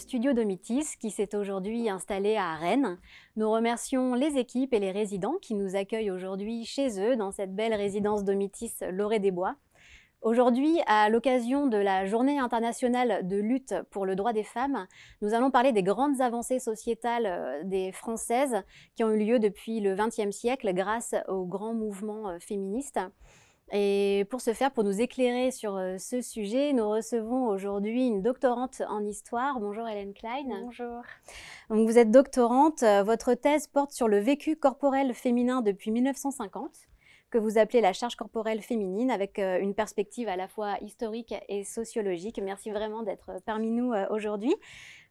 Studio Domitis qui s'est aujourd'hui installé à Rennes. Nous remercions les équipes et les résidents qui nous accueillent aujourd'hui chez eux dans cette belle résidence Domitis Lauré des Bois. Aujourd'hui, à l'occasion de la Journée internationale de lutte pour le droit des femmes, nous allons parler des grandes avancées sociétales euh, des Françaises qui ont eu lieu depuis le XXe siècle grâce aux grands mouvements euh, féministes. Et pour ce faire, pour nous éclairer sur ce sujet, nous recevons aujourd'hui une doctorante en histoire. Bonjour Hélène Klein. Bonjour. vous êtes doctorante. Votre thèse porte sur le vécu corporel féminin depuis 1950 que vous appelez la charge corporelle féminine, avec une perspective à la fois historique et sociologique. Merci vraiment d'être parmi nous aujourd'hui.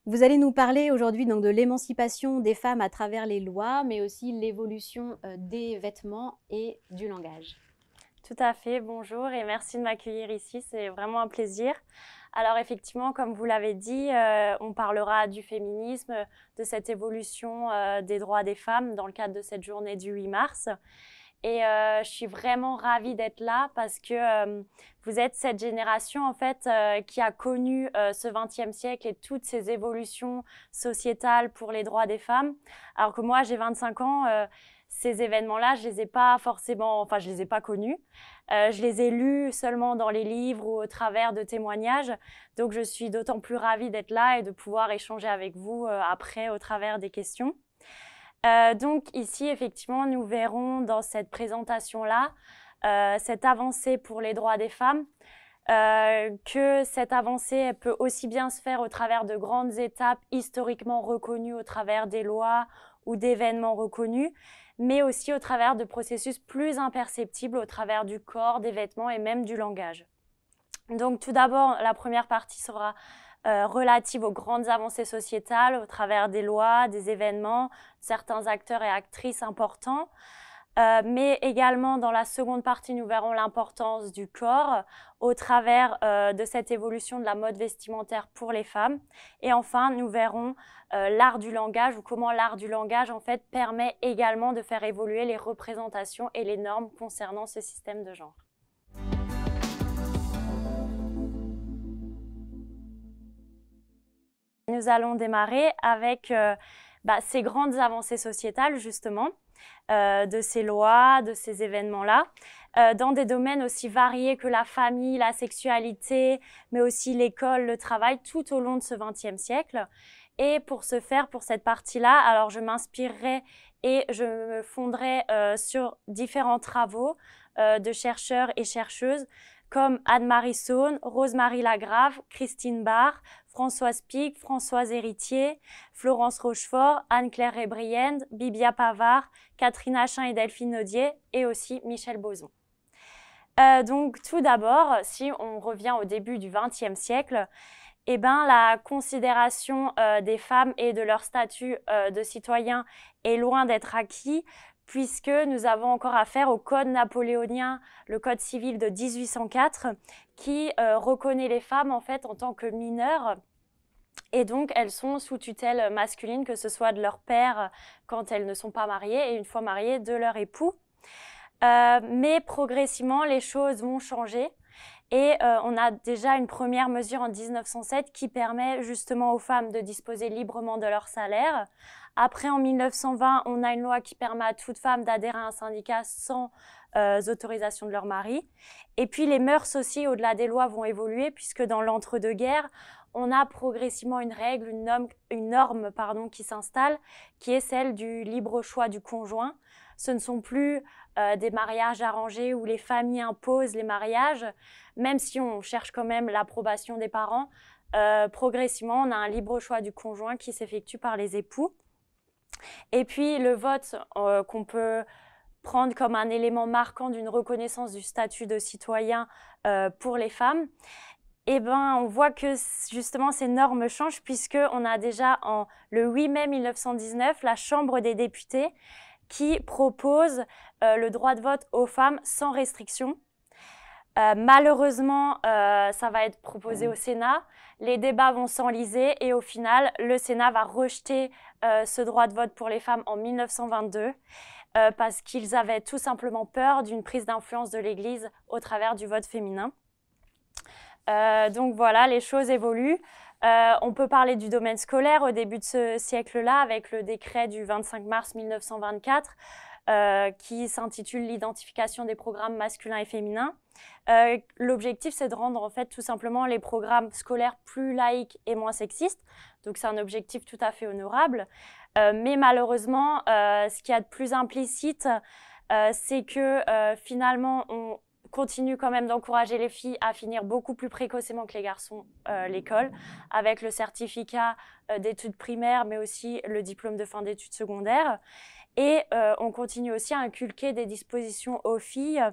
Vous allez nous parler aujourd'hui donc de l'émancipation des femmes à travers les lois, mais aussi l'évolution des vêtements et du langage. Tout à fait, bonjour et merci de m'accueillir ici, c'est vraiment un plaisir. Alors effectivement, comme vous l'avez dit, euh, on parlera du féminisme, de cette évolution euh, des droits des femmes dans le cadre de cette journée du 8 mars. Et euh, je suis vraiment ravie d'être là parce que vous êtes cette génération en fait qui a connu ce 20e siècle et toutes ces évolutions sociétales pour les droits des femmes. Alors que moi, j'ai 25 ans ces événements-là, je les ai pas forcément, enfin, je les ai pas connus. Euh, je les ai lus seulement dans les livres ou au travers de témoignages. Donc, je suis d'autant plus ravie d'être là et de pouvoir échanger avec vous euh, après au travers des questions. Euh, donc, ici, effectivement, nous verrons dans cette présentation-là cette avancée pour les droits des femmes. que cette avancée elle peut aussi bien se faire au travers de grandes étapes historiquement reconnues au travers des lois ou d'événements reconnus, mais aussi au travers de processus plus imperceptibles au travers du corps, des vêtements et même du langage. Donc tout d'abord, la première partie sera euh, relative aux grandes avancées sociétales au travers des lois, des événements, certains acteurs et actrices importants. Euh, mais également dans la seconde partie, nous verrons l'importance du corps euh, au travers euh, de cette évolution de la mode vestimentaire pour les femmes. Et enfin, nous verrons l'art du langage ou comment l'art du langage en fait permet également de faire évoluer les représentations et les normes concernant ce système de genre. Nous allons démarrer avec bah, ces grandes avancées sociétales justement. Euh, de ces lois, de ces événements-là, euh, dans des domaines aussi variés que la famille, la sexualité, mais aussi l'école, le travail, tout au long de ce XXe siècle. Et pour ce faire, pour cette partie-là, alors je m'inspirerai et je me fonderai euh, sur différents travaux de chercheurs et chercheuses comme Anne-Marie Saune, Rosemarie Lagrave, Christine Barr, Françoise Pic, Françoise Héritier, Florence Rochefort, Anne-Claire Ebrienne, Bibia Pavard, Catherine Achin et Delphine Naudier et aussi Michel Bozon. Euh, donc tout d'abord, si on revient au début du XXe siècle, eh ben, la considération euh, des femmes et de leur statut euh, de citoyen est loin d'être acquis puisque nous avons encore affaire au code napoléonien, le code civil de 1804, qui euh, reconnaît les femmes en fait en tant que mineures. Et donc, elles sont sous tutelle masculine, que ce soit de leur père quand elles ne sont pas mariées et une fois mariées, de leur époux. Euh, mais progressivement, les choses vont changer. Et euh, on a déjà une première mesure en 1907 qui permet justement aux femmes de disposer librement de leur salaire, après, en 1920, on a une loi qui permet à toute femme d'adhérer à un syndicat sans euh, autorisation de leur mari. Et puis, les mœurs aussi, au-delà des lois, vont évoluer, puisque dans l'entre-deux-guerres, on a progressivement une règle, une norme, une norme pardon, qui s'installe, qui est celle du libre choix du conjoint. Ce ne sont plus euh, des mariages arrangés où les familles imposent les mariages, même si on cherche quand même l'approbation des parents. Euh, progressivement, on a un libre choix du conjoint qui s'effectue par les époux. Et puis le vote euh, qu'on peut prendre comme un élément marquant d'une reconnaissance du statut de citoyen euh, pour les femmes, eh ben, on voit que justement ces normes changent puisqu'on a déjà en, le 8 mai 1919 la Chambre des députés qui propose euh, le droit de vote aux femmes sans restriction. malheureusement, ça va être proposé au Sénat. Les débats vont s'enliser et au final, le Sénat va rejeter euh, ce droit de vote pour les femmes en 1922 euh, parce qu'ils avaient tout simplement peur d'une prise d'influence de l'Église au travers du vote féminin. Euh, donc voilà, les choses évoluent. on peut parler du domaine scolaire au début de ce siècle-là avec le décret du 25 mars 1924 qui s'intitule l'identification des programmes masculins et féminins. Euh, l'objectif, c'est de rendre en fait tout simplement les programmes scolaires plus laïcs et moins sexistes. Donc c'est un objectif tout à fait honorable. Euh, mais malheureusement, euh, ce qu'il y a de plus implicite, c'est que finalement, on, continue quand même d'encourager les filles à finir beaucoup plus précocement que les garçons l'école, avec le certificat d'études primaires, mais aussi le diplôme de fin d'études secondaires. Et on continue aussi à inculquer des dispositions aux filles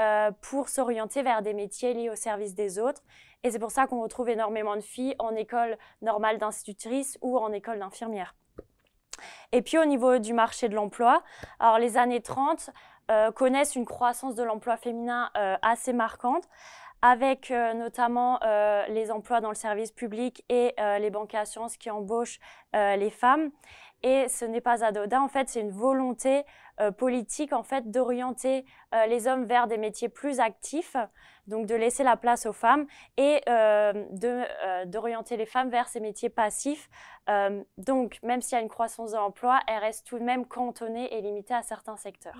euh, pour s'orienter vers des métiers liés au service des autres. Et c'est pour ça qu'on retrouve énormément de filles en école normale d'institutrice ou en école d'infirmière. Et puis au niveau du marché de l'emploi, alors les années 30 euh, connaissent une croissance de l'emploi féminin euh, assez marquante avec notamment les emplois dans le service public et les banques et assurances qui embauchent les femmes et ce n'est pas Doda, En fait, c'est une volonté euh, politique en fait d'orienter euh, les hommes vers des métiers plus actifs, donc de laisser la place aux femmes et euh, d'orienter les femmes vers ces métiers passifs. donc, même s'il y a une croissance d'emploi, elle reste tout de même cantonnée et limitée à certains secteurs.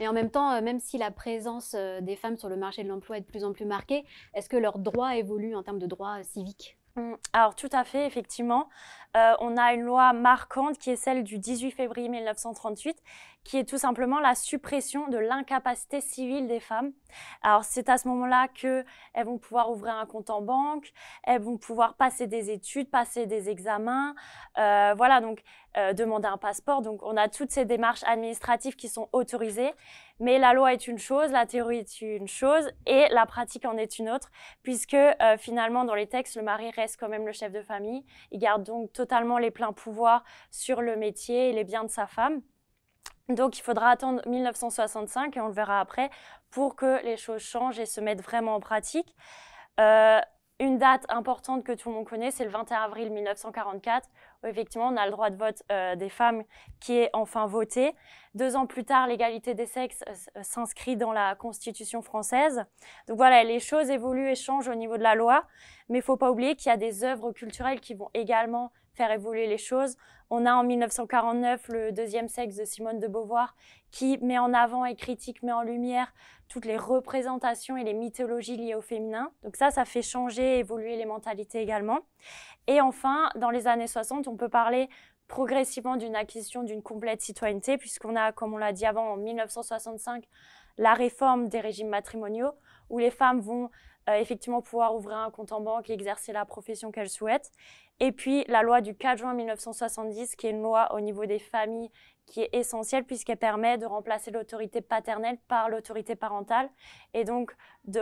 Et en même temps, même si la présence des femmes sur le marché de l'emploi est de plus en plus marquée, est-ce que leurs droits évoluent en termes de droits civiques Mm. Alors tout à fait, effectivement. Euh, on a une loi marquante qui est celle du 18 février 1938 qui est tout simplement la suppression de l'incapacité civile des femmes. Alors c'est à ce moment-là qu'elles vont pouvoir ouvrir un compte en banque, elles vont pouvoir passer des études, passer des examens, euh, voilà, donc euh, demander un passeport. Donc on a toutes ces démarches administratives qui sont autorisées, mais la loi est une chose, la théorie est une chose et la pratique en est une autre, puisque euh, finalement dans les textes, le mari reste quand même le chef de famille, il garde donc totalement les pleins pouvoirs sur le métier et les biens de sa femme. Donc il faudra attendre 1965, et on le verra après, pour que les choses changent et se mettent vraiment en pratique. Euh, une date importante que tout le monde connaît, c'est le 21 avril 1944, effectivement on a le droit de vote euh, des femmes qui est enfin voté. Deux ans plus tard, l'égalité des sexes euh, s'inscrit dans la Constitution française. Donc voilà, les choses évoluent et changent au niveau de la loi, mais il faut pas oublier qu'il y a des œuvres culturelles qui vont également faire évoluer les choses. On a en 1949 le deuxième sexe de Simone de Beauvoir qui met en avant et critique, met en lumière toutes les représentations et les mythologies liées au féminin. Donc ça, ça fait changer, évoluer les mentalités également. Et enfin, dans les années 60, on peut parler progressivement d'une acquisition d'une complète citoyenneté, puisqu'on a, comme on l'a dit avant, en 1965, la réforme des régimes matrimoniaux, où les femmes vont euh, effectivement pouvoir ouvrir un compte en banque et exercer la profession qu'elle souhaite. Et puis la loi du 4 juin 1970, qui est une loi au niveau des familles qui est essentielle puisqu'elle permet de remplacer l'autorité paternelle par l'autorité parentale. Et donc,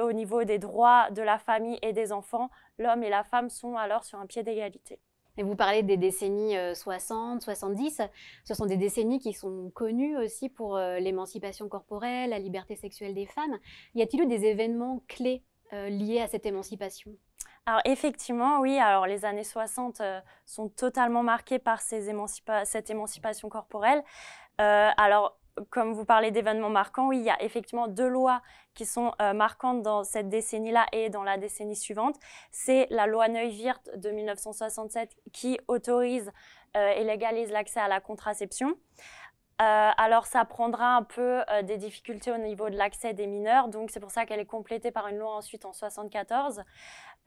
au niveau des droits de la famille et des enfants, l'homme et la femme sont alors sur un pied d'égalité. Et vous parlez des décennies 60, euh, 70. Ce sont des décennies qui sont connues aussi pour euh, l'émancipation corporelle, la liberté sexuelle des femmes. Y a-t-il eu des événements clés euh, liées à cette émancipation alors effectivement, oui, alors les années 60 euh, sont totalement marquées par cette émancipation corporelle. Euh, alors comme vous parlez d'événements marquants, oui, il y a effectivement deux lois qui sont marquantes dans cette décennie-là et dans la décennie suivante. C'est la loi Neuwirth de 1967 qui autorise et légalise l'accès à la contraception. Euh, alors, ça prendra un peu euh, des difficultés au niveau de l'accès des mineurs. Donc, c'est pour ça qu'elle est complétée par une loi ensuite en 74.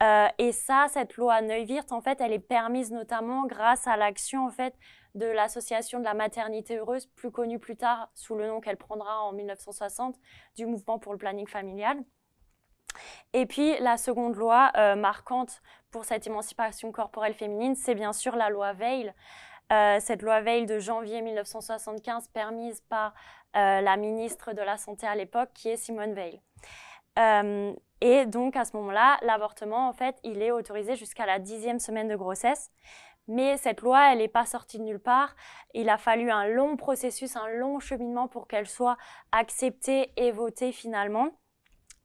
Euh, et ça, cette loi Neuwirth, en fait, elle est permise notamment grâce à l'action en fait de l'association de la maternité heureuse, plus connue plus tard sous le nom qu'elle prendra en 1960 du mouvement pour le planning familial. Et puis la seconde loi marquante pour cette émancipation corporelle féminine, c'est bien sûr la loi Veil. Euh, cette loi Veil de janvier 1975 permise par euh, la ministre de la Santé à l'époque, qui est Simone Veil. Euh, et donc à ce moment-là, l'avortement, en fait, il est autorisé jusqu'à la dixième semaine de grossesse. Mais cette loi, elle n'est pas sortie de nulle part. Il a fallu un long processus, un long cheminement pour qu'elle soit acceptée et votée finalement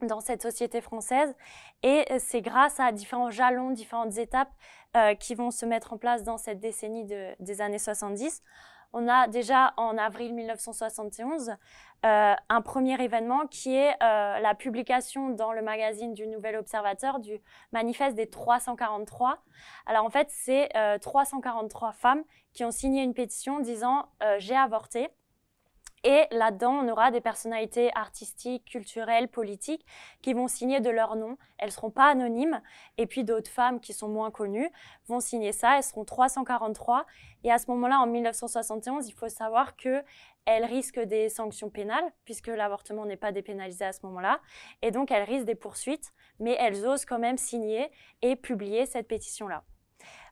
dans cette société française. Et euh, c'est grâce à différents jalons, différentes étapes euh, qui vont se mettre en place dans cette décennie des années 70. On a déjà en avril 1971 euh, un premier événement qui est la publication dans le magazine du Nouvel Observateur du manifeste des 343. Alors en fait, c'est 343 femmes qui ont signé une pétition disant j'ai avorté et là-dedans, on aura des personnalités artistiques, culturelles, politiques qui vont signer de leur nom. Elles ne seront pas anonymes. Et puis d'autres femmes qui sont moins connues vont signer ça. Elles seront 343. Et à ce moment-là, en 1971, il faut savoir qu'elles risquent des sanctions pénales, puisque l'avortement n'est pas dépénalisé à ce moment-là. Et donc, elles risquent des poursuites, mais elles osent quand même signer et publier cette pétition-là.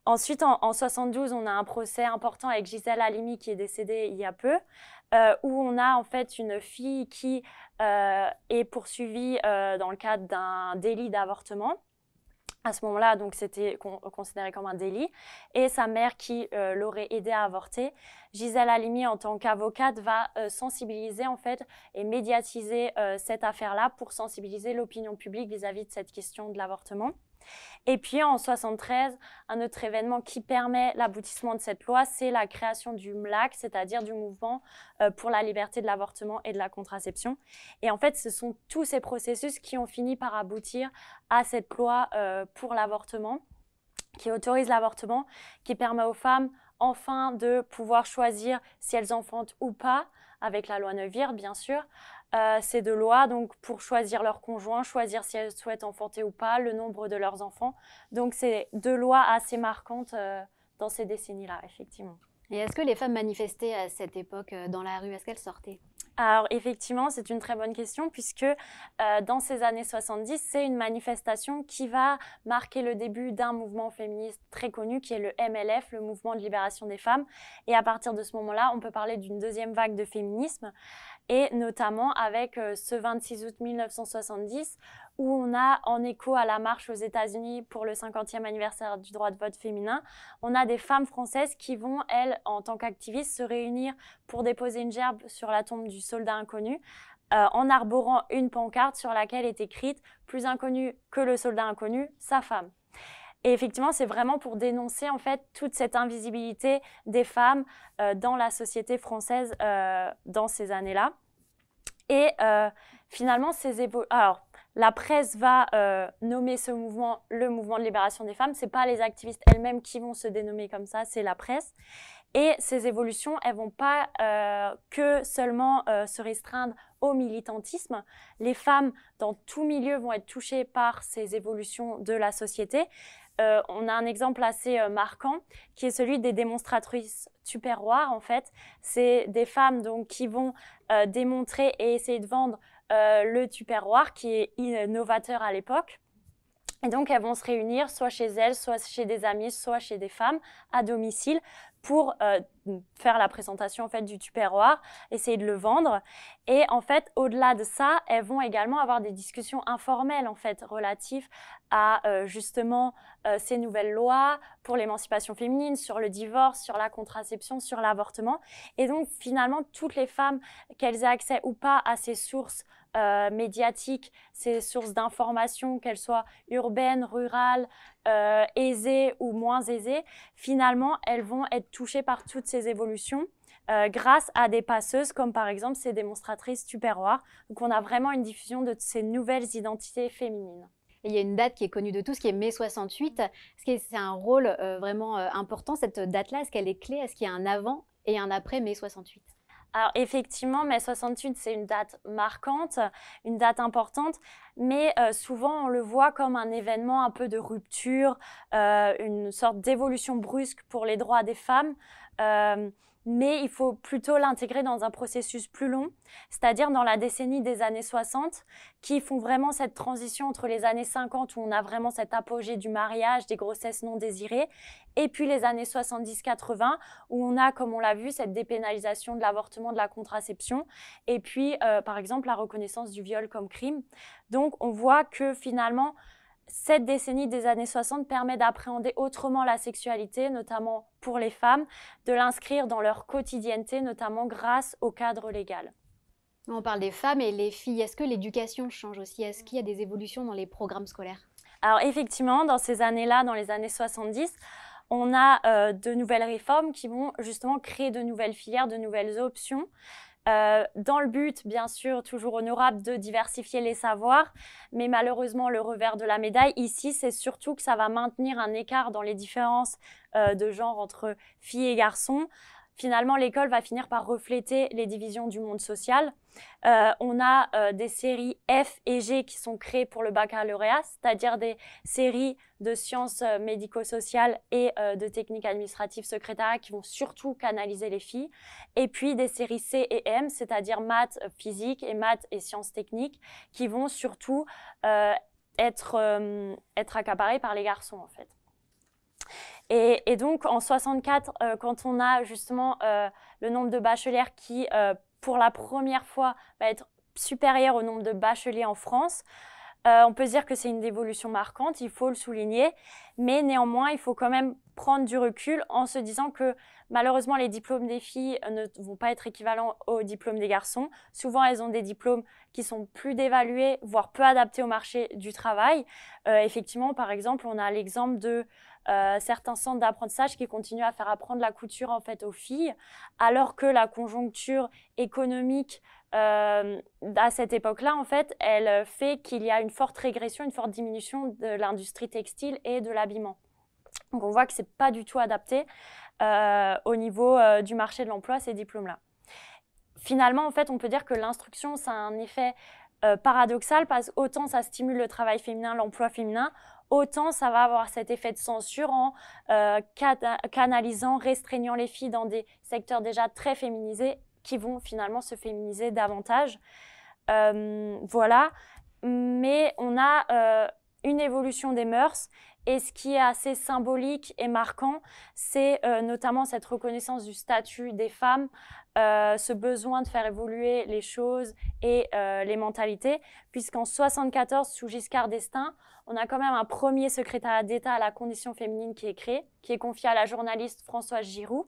Ensuite, en, 72, on a un procès important avec Gisèle Halimi qui est décédée il y a peu, euh, où on a en fait une fille qui euh, est poursuivie euh, dans le cadre d'un délit d'avortement. À ce moment-là, donc c'était considéré comme un délit, et sa mère qui l'aurait aidée à avorter. Gisèle Halimi, en tant qu'avocate, va sensibiliser en fait et médiatiser cette affaire-là pour sensibiliser l'opinion publique vis à -vis de cette question de l'avortement. Et puis en 73, un autre événement qui permet l'aboutissement de cette loi, c'est la création du MLAC, c'est-à-dire du mouvement euh, pour la liberté de l'avortement et de la contraception. Et en fait, ce sont tous ces processus qui ont fini par aboutir à cette loi euh, pour l'avortement, qui autorise l'avortement, qui permet aux femmes enfin de pouvoir choisir si elles enfantent ou pas, avec la loi nevire bien sûr, euh, ces deux lois, donc pour choisir leur conjoint, choisir si elles souhaitent enfanter ou pas, le nombre de leurs enfants. Donc c'est deux lois assez marquantes euh, dans ces décennies-là, effectivement. Et est-ce que les femmes manifestaient à cette époque euh, dans la rue Est-ce qu'elles sortaient alors effectivement, c'est une très bonne question puisque dans ces années 70, c'est une manifestation qui va marquer le début d'un mouvement féministe très connu qui est le MLF, le Mouvement de libération des femmes. Et à partir de ce moment-là, on peut parler d'une deuxième vague de féminisme et notamment avec euh, ce 26 août 1970 où on a en écho à la marche aux États-Unis pour le 50e anniversaire du droit de vote féminin, on a des femmes françaises qui vont, elles, en tant qu'activistes, se réunir pour déposer une gerbe sur la tombe du soldat inconnu. Euh, en arborant une pancarte sur laquelle est écrite Plus inconnu que le soldat inconnu, sa femme. Et effectivement, c'est vraiment pour dénoncer en fait toute cette invisibilité des femmes euh, dans la société française euh, dans ces années-là. Et euh, finalement, ces alors la presse va nommer ce mouvement le mouvement de libération des femmes. C'est pas les activistes elles-mêmes qui vont se dénommer comme ça, c'est la presse. Et ces évolutions, elles vont pas que seulement se restreindre au militantisme. Les femmes, dans tout milieu, vont être touchées par ces évolutions de la société, euh, on a un exemple assez euh, marquant qui est celui des démonstratrices tupperware en fait. C'est des femmes qui vont euh, démontrer et essayer de vendre le tupperware qui est innovateur à l'époque et donc, elles vont se réunir soit chez elles, soit chez des amis, soit chez des femmes à domicile pour euh, faire la présentation en fait du tupperware, essayer de le vendre. Et en fait, au-delà de ça, elles vont également avoir des discussions informelles en fait relatives à euh, justement euh, ces nouvelles lois pour l'émancipation féminine, sur le divorce, sur la contraception, sur l'avortement. Et donc, finalement, toutes les femmes, qu'elles aient accès ou pas à ces sources euh, médiatiques, ces sources d'information, qu'elles soient urbaines, rurales, euh, aisées ou moins aisées, finalement, elles vont être touchées par toutes ces évolutions. Euh, grâce à des passeuses comme par exemple ces démonstratrices tupperware. Donc on a vraiment une diffusion de ces nouvelles identités féminines. il y a une date qui est connue de tous, qui est mai 68. C'est un rôle vraiment important, cette date-là. Est-ce qu'elle est clé Est-ce qu'il y a un avant et un après mai 68 alors effectivement, mai 68, c'est une date marquante, une date importante, mais euh, souvent on le voit comme un événement un peu de rupture, euh, une sorte d'évolution brusque pour les droits des femmes. Euh, mais il faut plutôt l'intégrer dans un processus plus long, c'est-à-dire dans la décennie des années 60, qui font vraiment cette transition entre les années 50, où on a vraiment cet apogée du mariage, des grossesses non désirées, et puis les années 70-80, où on a, comme on l'a vu, cette dépénalisation de l'avortement, de la contraception, et puis, euh, par exemple, la reconnaissance du viol comme crime. Donc, on voit que finalement, cette décennie des années 60 permet d'appréhender autrement la sexualité, notamment pour les femmes, de l'inscrire dans leur quotidienneté, notamment grâce au cadre légal. On parle des femmes et les filles. Est-ce que l'éducation change aussi Est-ce qu'il y a des évolutions dans les programmes scolaires Alors effectivement, dans ces années-là, dans les années 70, on a euh, de nouvelles réformes qui vont justement créer de nouvelles filières, de nouvelles options. Euh, dans le but, bien sûr, toujours honorable, de diversifier les savoirs. Mais malheureusement, le revers de la médaille, ici, c'est surtout que ça va maintenir un écart dans les différences euh, de genre entre filles et garçons finalement, l'école va finir par refléter les divisions du monde social. Euh, on a euh, des séries F et G qui sont créées pour le baccalauréat, c'est-à-dire des séries de sciences euh, médico-sociales et de techniques administratives secrétaires qui vont surtout canaliser les filles. Et puis des séries C et M, c'est-à-dire maths physique et maths et sciences techniques, qui vont surtout être, être accaparées par les garçons en fait. Et, donc, en 64, euh, quand on a justement euh, le nombre de bachelières qui, euh, pour la première fois, va être supérieur au nombre de bacheliers en France, on peut dire que c'est une dévolution marquante, il faut le souligner, mais néanmoins, il faut quand même prendre du recul en se disant que malheureusement, les diplômes des filles ne vont pas être équivalents aux diplômes des garçons. Souvent, elles ont des diplômes qui sont plus dévalués, voire peu adaptés au marché du travail. effectivement, par exemple, on a l'exemple de euh, certains centres d'apprentissage qui continuent à faire apprendre la couture en fait aux filles, alors que la conjoncture économique euh, à cette époque-là, en fait, elle fait qu'il y a une forte régression, une forte diminution de l'industrie textile et de l'habillement. Donc on voit que ce n'est pas du tout adapté euh, au niveau du marché de l'emploi, ces diplômes-là. Finalement, en fait, on peut dire que l'instruction, ça a un effet paradoxal parce autant ça stimule le travail féminin, l'emploi féminin, autant ça va avoir cet effet de censure en euh, canalisant, restreignant les filles dans des secteurs déjà très féminisés qui vont finalement se féminiser davantage. Euh, voilà, mais on a euh, une évolution des mœurs et ce qui est assez symbolique et marquant, c'est euh, notamment cette reconnaissance du statut des femmes, euh, ce besoin de faire évoluer les choses et euh, les mentalités, puisqu'en 74, sous Giscard d'Estaing, on a quand même un premier secrétariat d'État à la condition féminine qui est créé, qui est confié à la journaliste Françoise Giroud.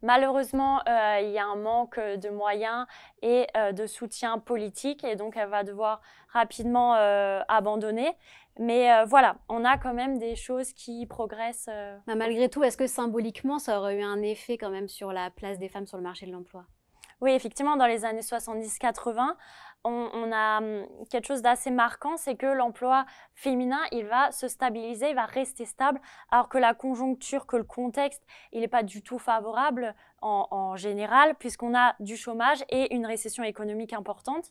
Malheureusement, il y a un manque de moyens et de soutien politique et donc elle va devoir rapidement abandonner. Mais euh, voilà, on a quand même des choses qui progressent. Euh, bah, malgré tout, est-ce que symboliquement, ça aurait eu un effet quand même sur la place des femmes sur le marché de l'emploi oui, effectivement, dans les années 70-80, on, a hum, quelque chose d'assez marquant, c'est que l'emploi féminin, il va se stabiliser, il va rester stable, alors que la conjoncture, que le contexte, il n'est pas du tout favorable en, en général, puisqu'on a du chômage et une récession économique importante.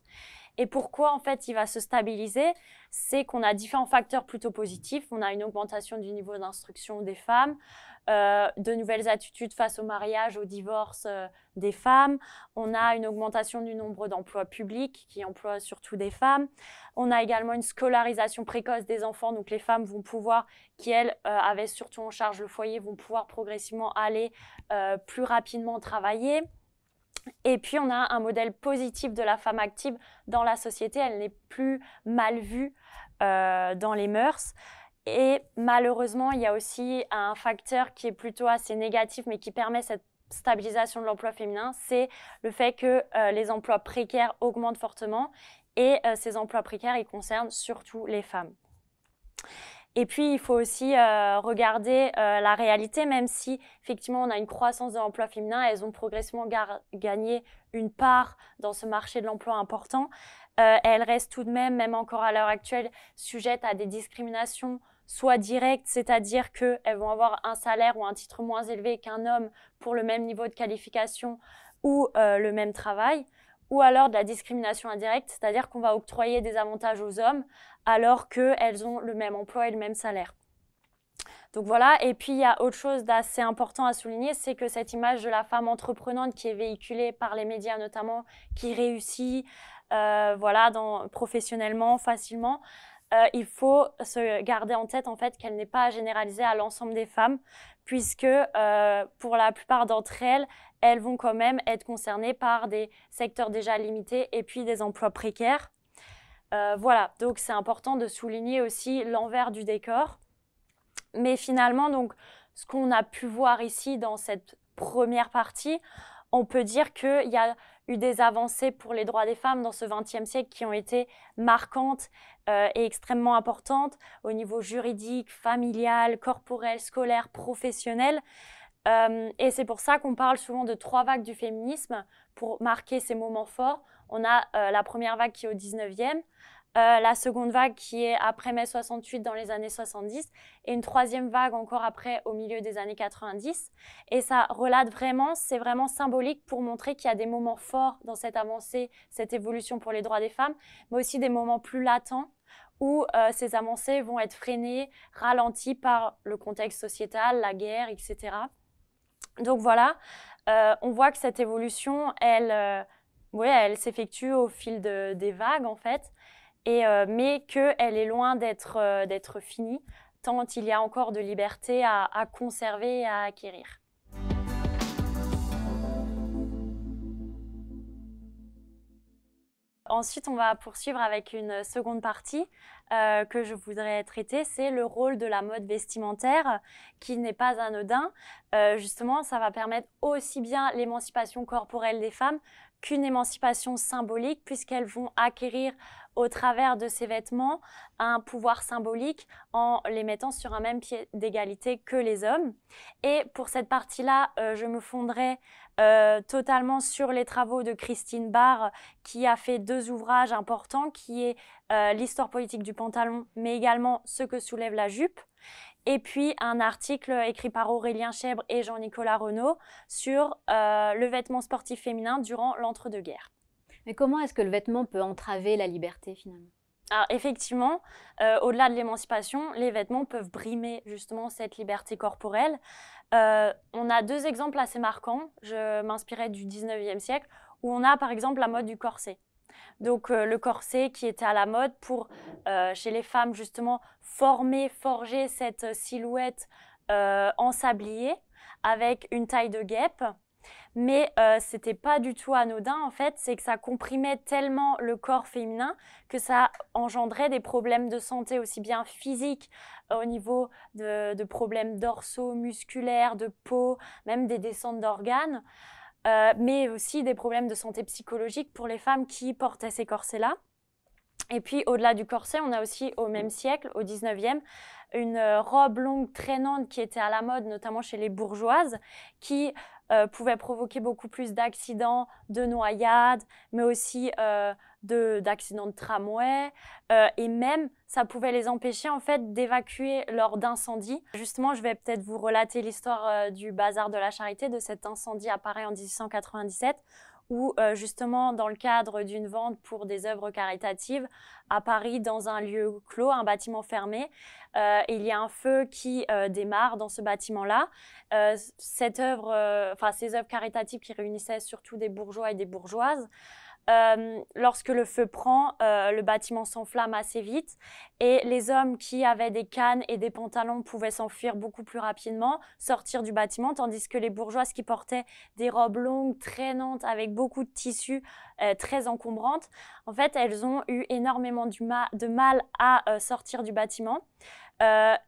Et pourquoi en fait il va se stabiliser C'est qu'on a différents facteurs plutôt positifs. On a une augmentation du niveau d'instruction des femmes, euh, de nouvelles attitudes face au mariage, au divorce euh, des femmes. On a une augmentation du nombre d'emplois publics qui emploient surtout des femmes. On a également une scolarisation précoce des enfants. Donc les femmes vont pouvoir, qui elles euh, avaient surtout en charge le foyer, vont pouvoir progressivement aller plus rapidement travailler. Et puis, on a un modèle positif de la femme active dans la société. Elle n'est plus mal vue dans les mœurs. Et malheureusement, il y a aussi un facteur qui est plutôt assez négatif, mais qui permet cette stabilisation de l'emploi féminin, c'est le fait que euh, les emplois précaires augmentent fortement et euh, ces emplois précaires, ils concernent surtout les femmes. Et puis, il faut aussi euh, regarder la réalité, même si effectivement on a une croissance de l'emploi féminin, elles ont progressivement gagné une part dans ce marché de l'emploi important. elles restent tout de même, même encore à l'heure actuelle, sujettes à des discriminations soit directes, c'est-à-dire qu'elles vont avoir un salaire ou un titre moins élevé qu'un homme pour le même niveau de qualification ou euh, le même travail, ou alors de la discrimination indirecte, c'est-à-dire qu'on va octroyer des avantages aux hommes alors qu'elles ont le même emploi et le même salaire. Donc voilà, et puis il y a autre chose d'assez important à souligner, c'est que cette image de la femme entreprenante qui est véhiculée par les médias notamment, qui réussit euh, voilà, dans, professionnellement, facilement, euh, il faut se garder en tête en fait qu'elle n'est pas généralisée à l'ensemble des femmes, puisque euh, pour la plupart d'entre elles, elles vont quand même être concernées par des secteurs déjà limités et puis des emplois précaires. Euh, voilà, donc c'est important de souligner aussi l'envers du décor. Mais finalement, donc, ce qu'on a pu voir ici dans cette première partie, on peut dire qu'il y a eu des avancées pour les droits des femmes dans ce XXe siècle qui ont été marquantes euh, et extrêmement importantes au niveau juridique, familial, corporel, scolaire, professionnel. Euh, et c'est pour ça qu'on parle souvent de trois vagues du féminisme pour marquer ces moments forts. On a euh, la première vague qui est au XIXe euh, la seconde vague qui est après mai 68 dans les années 70 et une troisième vague encore après au milieu des années 90. Et ça relate vraiment, c'est vraiment symbolique pour montrer qu'il y a des moments forts dans cette avancée, cette évolution pour les droits des femmes, mais aussi des moments plus latents où euh, ces avancées vont être freinées, ralenties par le contexte sociétal, la guerre, etc. Donc voilà, euh, on voit que cette évolution, elle, s'effectue au fil des vagues en fait et, euh, mais qu'elle est loin euh, d'être finie, tant il y a encore de liberté à, conserver et à acquérir. Ensuite, on va poursuivre avec une seconde partie euh, que je voudrais traiter, c'est le rôle de la mode vestimentaire qui n'est pas anodin. justement, ça va permettre aussi bien l'émancipation corporelle des femmes qu'une émancipation symbolique puisqu'elles vont acquérir au travers de ces vêtements un pouvoir symbolique en les mettant sur un même pied d'égalité que les hommes. Et pour cette partie-là, euh, je me fonderai euh, totalement sur les travaux de Christine Barr, qui a fait deux ouvrages importants, qui est euh, l'histoire politique du pantalon, mais également ce que soulève la jupe. Et puis un article écrit par Aurélien Chèbre et Jean-Nicolas Renaud sur le vêtement sportif féminin durant l'entre-deux-guerres. Mais comment est-ce que le vêtement peut entraver la liberté finalement alors effectivement, euh, au-delà de l'émancipation, les vêtements peuvent brimer justement cette liberté corporelle. Euh, on a deux exemples assez marquants, je m'inspirais du 19e siècle, où on a par exemple la mode du corset. Donc euh, le corset qui était à la mode pour, chez les femmes justement, former, forger cette silhouette en sablier avec une taille de guêpe mais ce euh, c'était pas du tout anodin en fait, c'est que ça comprimait tellement le corps féminin que ça engendrait des problèmes de santé aussi bien physiques euh, au niveau de, problèmes dorsaux, musculaires, de peau, même des descentes d'organes, euh, mais aussi des problèmes de santé psychologique pour les femmes qui portaient ces corsets-là. Et puis au-delà du corset, on a aussi au même siècle, au 19e, une robe longue traînante qui était à la mode, notamment chez les bourgeoises, qui euh, pouvait provoquer beaucoup plus d'accidents, de noyades, mais aussi euh, d'accidents de, tramway. Euh, et même, ça pouvait les empêcher en fait d'évacuer lors d'incendies. Justement, je vais peut-être vous relater l'histoire du bazar de la charité, de cet incendie à Paris en 1897, ou euh, justement dans le cadre d'une vente pour des œuvres caritatives à Paris dans un lieu clos, un bâtiment fermé. Euh, il y a un feu qui euh, démarre dans ce bâtiment-là. cette œuvre, enfin ces œuvres caritatives qui réunissaient surtout des bourgeois et des bourgeoises, euh, lorsque le feu prend, euh, le bâtiment s'enflamme assez vite et les hommes qui avaient des cannes et des pantalons pouvaient s'enfuir beaucoup plus rapidement, sortir du bâtiment, tandis que les bourgeoises qui portaient des robes longues, traînantes, avec beaucoup de tissus euh, très encombrantes, en fait, elles ont eu énormément de mal à sortir du bâtiment.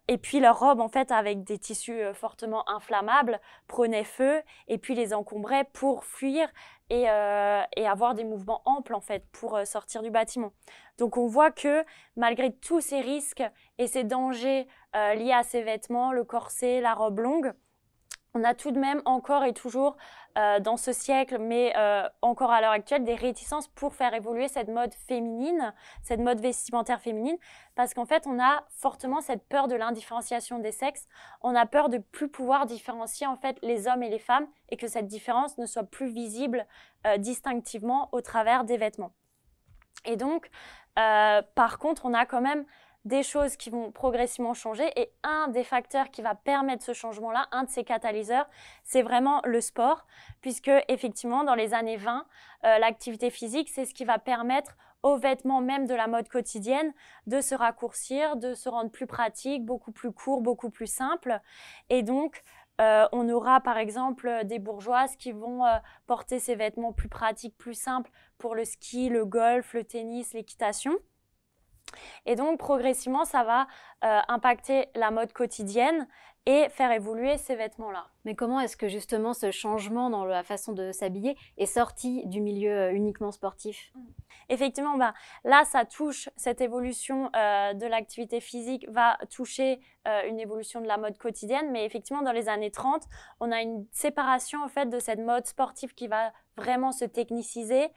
et puis leurs robes, en fait, avec des tissus fortement inflammables, prenaient feu et puis les encombraient pour fuir euh, et, avoir des mouvements amples en fait pour euh, sortir du bâtiment. Donc on voit que malgré tous ces risques et ces dangers euh, liés à ces vêtements, le corset, la robe longue, on a tout de même encore et toujours euh, dans ce siècle, mais euh, encore à l'heure actuelle, des réticences pour faire évoluer cette mode féminine, cette mode vestimentaire féminine, parce qu'en fait, on a fortement cette peur de l'indifférenciation des sexes. On a peur de plus pouvoir différencier en fait les hommes et les femmes et que cette différence ne soit plus visible euh, distinctivement au travers des vêtements. Et donc, par contre, on a quand même des choses qui vont progressivement changer. Et un des facteurs qui va permettre ce changement-là, un de ces catalyseurs, c'est vraiment le sport, puisque effectivement, dans les années 20, euh, l'activité physique, c'est ce qui va permettre aux vêtements même de la mode quotidienne de se raccourcir, de se rendre plus pratique, beaucoup plus court, beaucoup plus simple. Et donc, euh, on aura par exemple des bourgeoises qui vont euh, porter ces vêtements plus pratiques, plus simples pour le ski, le golf, le tennis, l'équitation. Et donc, progressivement, ça va euh, impacter la mode quotidienne et faire évoluer ces vêtements-là. Mais comment est-ce que justement ce changement dans la façon de s'habiller est sorti du milieu euh, uniquement sportif mmh. Effectivement, bah, là, ça touche, cette évolution euh, de l'activité physique va toucher une évolution de la mode quotidienne, mais effectivement, dans les années 30, on a une séparation en fait de cette mode sportive qui va vraiment se techniciser,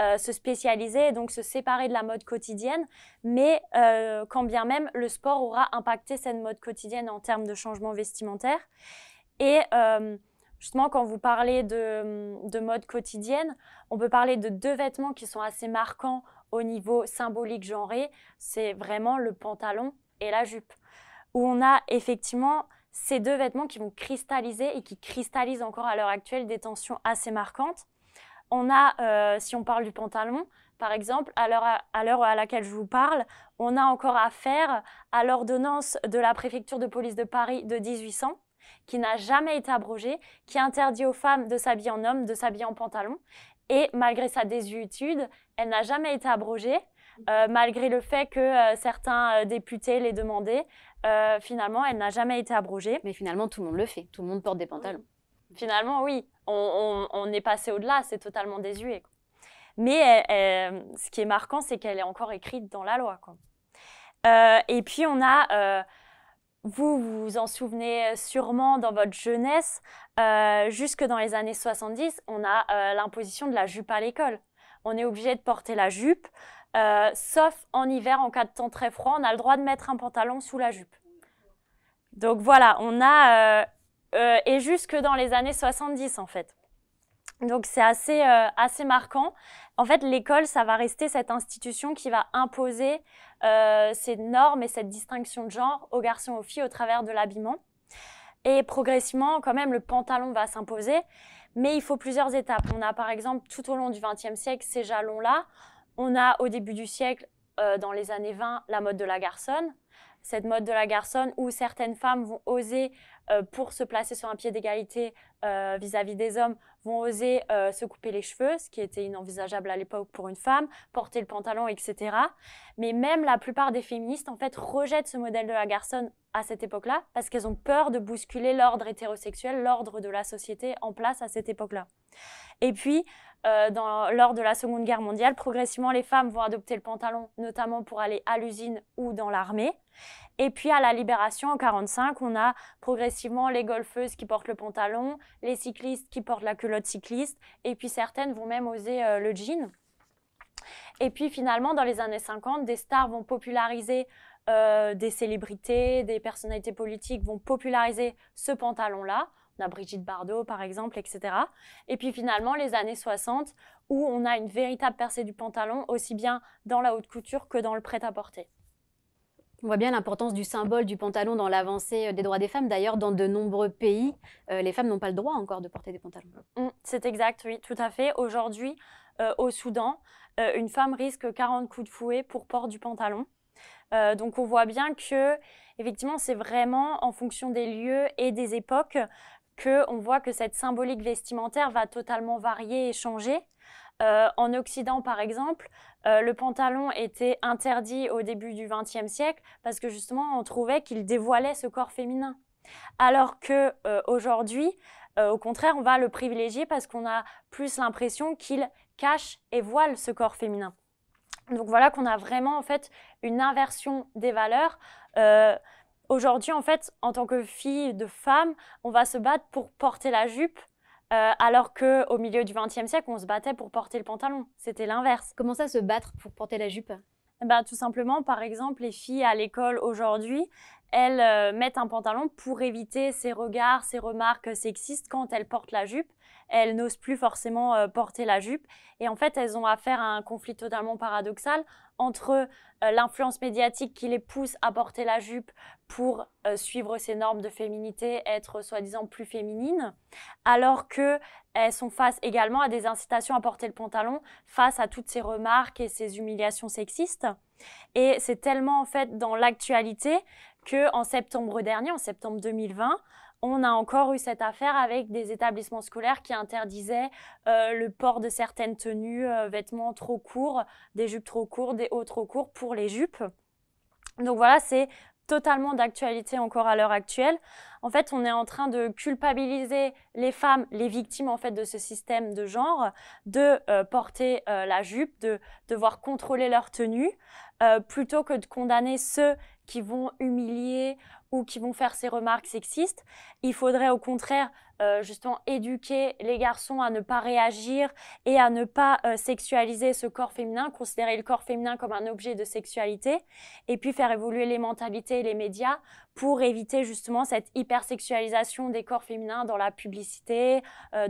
euh, se spécialiser et donc se séparer de la mode quotidienne. Mais euh, quand bien même, le sport aura impacté cette mode quotidienne en termes de changement vestimentaire. Et euh, justement, quand vous parlez de, de, mode quotidienne, on peut parler de deux vêtements qui sont assez marquants au niveau symbolique genré. C'est vraiment le pantalon et la jupe, où on a effectivement ces deux vêtements qui vont cristalliser et qui cristallisent encore à l'heure actuelle des tensions assez marquantes. On a, euh, si on parle du pantalon, par exemple, à l'heure à, laquelle je vous parle, on a encore affaire à l'ordonnance de la préfecture de police de Paris de 1800, qui n'a jamais été abrogée, qui interdit aux femmes de s'habiller en homme, de s'habiller en pantalon. Et malgré sa désuétude, elle n'a jamais été abrogée, euh, malgré le fait que euh, certains députés l'aient demandé. finalement, elle n'a jamais été abrogée. Mais finalement, tout le monde le fait, tout le monde porte des pantalons. Finalement, oui on, est passé au-delà, c'est totalement désuet. Mais euh, euh, ce qui est marquant, c'est qu'elle est encore écrite dans la loi. Euh, et puis on a, vous vous en souvenez sûrement dans votre jeunesse, jusque dans les années 70, on a l'imposition de la jupe à l'école. On est obligé de porter la jupe, sauf en hiver, en cas de temps très froid, on a le droit de mettre un pantalon sous la jupe. Donc voilà, on a euh, et jusque dans les années 70 en fait. Donc c'est euh, assez, marquant. En fait, l'école, ça va rester cette institution qui va imposer euh, ces normes et cette distinction de genre aux garçons et aux filles au travers de l'habillement. Et progressivement, quand même, le pantalon va s'imposer, mais il faut plusieurs étapes. On a par exemple tout au long du XXe siècle ces jalons-là. On a au début du siècle, dans les années 20, la mode de la garçonne. Cette mode de la garçonne où certaines femmes vont oser euh, pour se placer sur un pied d'égalité euh, vis-à-vis des hommes, vont oser euh, se couper les cheveux, ce qui était inenvisageable à l'époque pour une femme, porter le pantalon, etc. Mais même la plupart des féministes, en fait, rejettent ce modèle de la garçonne à cette époque-là, parce qu'elles ont peur de bousculer l'ordre hétérosexuel, l'ordre de la société en place à cette époque-là. Et puis, dans, lors de la Seconde Guerre mondiale, progressivement, les femmes vont adopter le pantalon, notamment pour aller à l'usine ou dans l'armée. Et puis, à la Libération, en 1945, on a progressivement progressivement les golfeuses qui portent le pantalon, les cyclistes qui portent la culotte cycliste, et puis certaines vont même oser euh, le jean. Et puis finalement, dans les années 50, des stars vont populariser euh, des célébrités, des personnalités politiques vont populariser ce pantalon-là. On a Brigitte Bardot, par exemple, etc. Et puis finalement, les années 60, où on a une véritable percée du pantalon, aussi bien dans la haute couture que dans le prêt-à-porter. On voit bien l'importance du symbole du pantalon dans l'avancée euh, des droits des femmes. D'ailleurs, dans de nombreux pays, euh, les femmes n'ont pas le droit encore de porter des pantalons. Mm, c'est exact, oui, tout à fait. Aujourd'hui, euh, au Soudan, une femme risque 40 coups de fouet pour port du pantalon. donc on voit bien que effectivement c'est vraiment en fonction des lieux et des époques que voit que cette symbolique vestimentaire va totalement varier et changer. en Occident par exemple, euh, le pantalon était interdit au début du XXe siècle parce que justement on trouvait qu'il dévoilait ce corps féminin. Alors que euh, euh, au contraire, on va le privilégier parce qu'on a plus l'impression qu'il cache et voile ce corps féminin. Donc voilà qu'on a vraiment en fait une inversion des valeurs. aujourd'hui, en fait, en tant que fille de femme, on va se battre pour porter la jupe euh, alors alors au milieu du XXe siècle, on se battait pour porter le pantalon. C'était l'inverse. Comment ça, se battre pour porter la jupe bah, tout simplement, par exemple, les filles à l'école aujourd'hui, elles euh, mettent un pantalon pour éviter ces regards, ces remarques sexistes quand elles portent la jupe. Elles n'osent plus forcément euh, porter la jupe. Et en fait, elles ont affaire à un conflit totalement paradoxal entre euh, l'influence médiatique qui les pousse à porter la jupe pour suivre ces normes de féminité, être soi-disant plus féminine, alors qu'elles sont face également à des incitations à porter le pantalon, face à toutes ces remarques et ces humiliations sexistes. Et c'est tellement en fait dans l'actualité que en septembre dernier, en septembre 2020, on a encore eu cette affaire avec des établissements scolaires qui interdisaient euh, le port de certaines tenues, euh, vêtements trop courts, des jupes trop courtes, des hauts trop courts pour les jupes. Donc voilà, c'est totalement d'actualité encore à l'heure actuelle. En fait, on est en train de culpabiliser les femmes, les victimes en fait de ce système de genre, de euh, porter la jupe, de devoir contrôler leur tenue, euh, plutôt que de condamner ceux qui vont humilier ou qui vont faire ces remarques sexistes. Il faudrait au contraire euh, justement éduquer les garçons à ne pas réagir et à ne pas euh, sexualiser ce corps féminin, considérer le corps féminin comme un objet de sexualité, et puis faire évoluer les mentalités et les médias pour éviter justement cette hypersexualisation des corps féminins dans la publicité,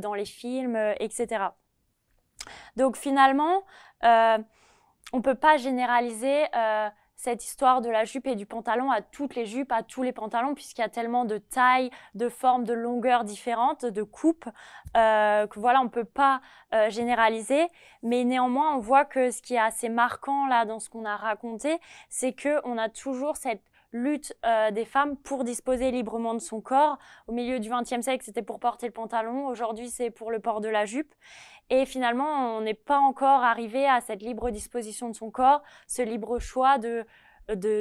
dans les films, etc. Donc finalement, on ne peut pas généraliser euh, cette histoire de la jupe et du pantalon à toutes les jupes, à tous les pantalons, puisqu'il y a tellement de tailles, de formes, de longueurs différentes, de coupes, euh, que voilà, on ne peut pas euh, généraliser. Mais néanmoins, on voit que ce qui est assez marquant là dans ce qu'on a raconté, c'est qu'on a toujours cette lutte euh, des femmes pour disposer librement de son corps. Au milieu du XXe siècle, c'était pour porter le pantalon. Aujourd'hui, c'est pour le port de la jupe. Et finalement, on n'est pas encore arrivé à cette libre disposition de son corps, ce libre choix de,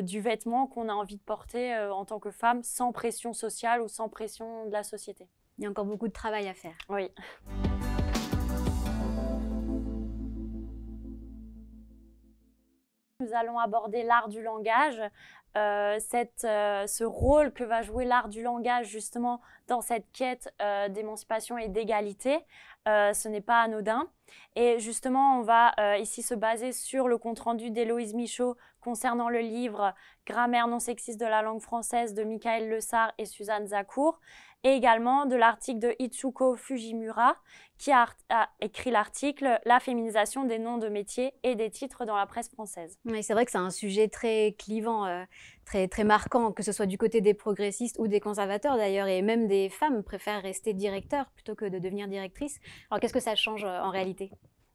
du vêtement qu'on a envie de porter euh, en tant que femme, sans pression sociale ou sans pression de la société. Il y a encore beaucoup de travail à faire. Oui. Nous allons aborder l'art du langage, euh, euh, ce rôle que va jouer l'art du langage justement dans cette quête euh, d'émancipation et d'égalité. ce n'est pas anodin. Et justement, on va ici se baser sur le compte-rendu d'Héloïse Michaud concernant le livre Grammaire non sexiste de la langue française de Michael Lessard et Suzanne Zakour et également de l'article de Itsuko Fujimura qui a, écrit l'article La féminisation des noms de métiers et des titres dans la presse française. c'est vrai que c'est un sujet très clivant, euh, très, très marquant, que ce soit du côté des progressistes ou des conservateurs d'ailleurs, et même des femmes préfèrent rester directeurs plutôt que de devenir directrices. Alors qu'est-ce que ça change euh, en réalité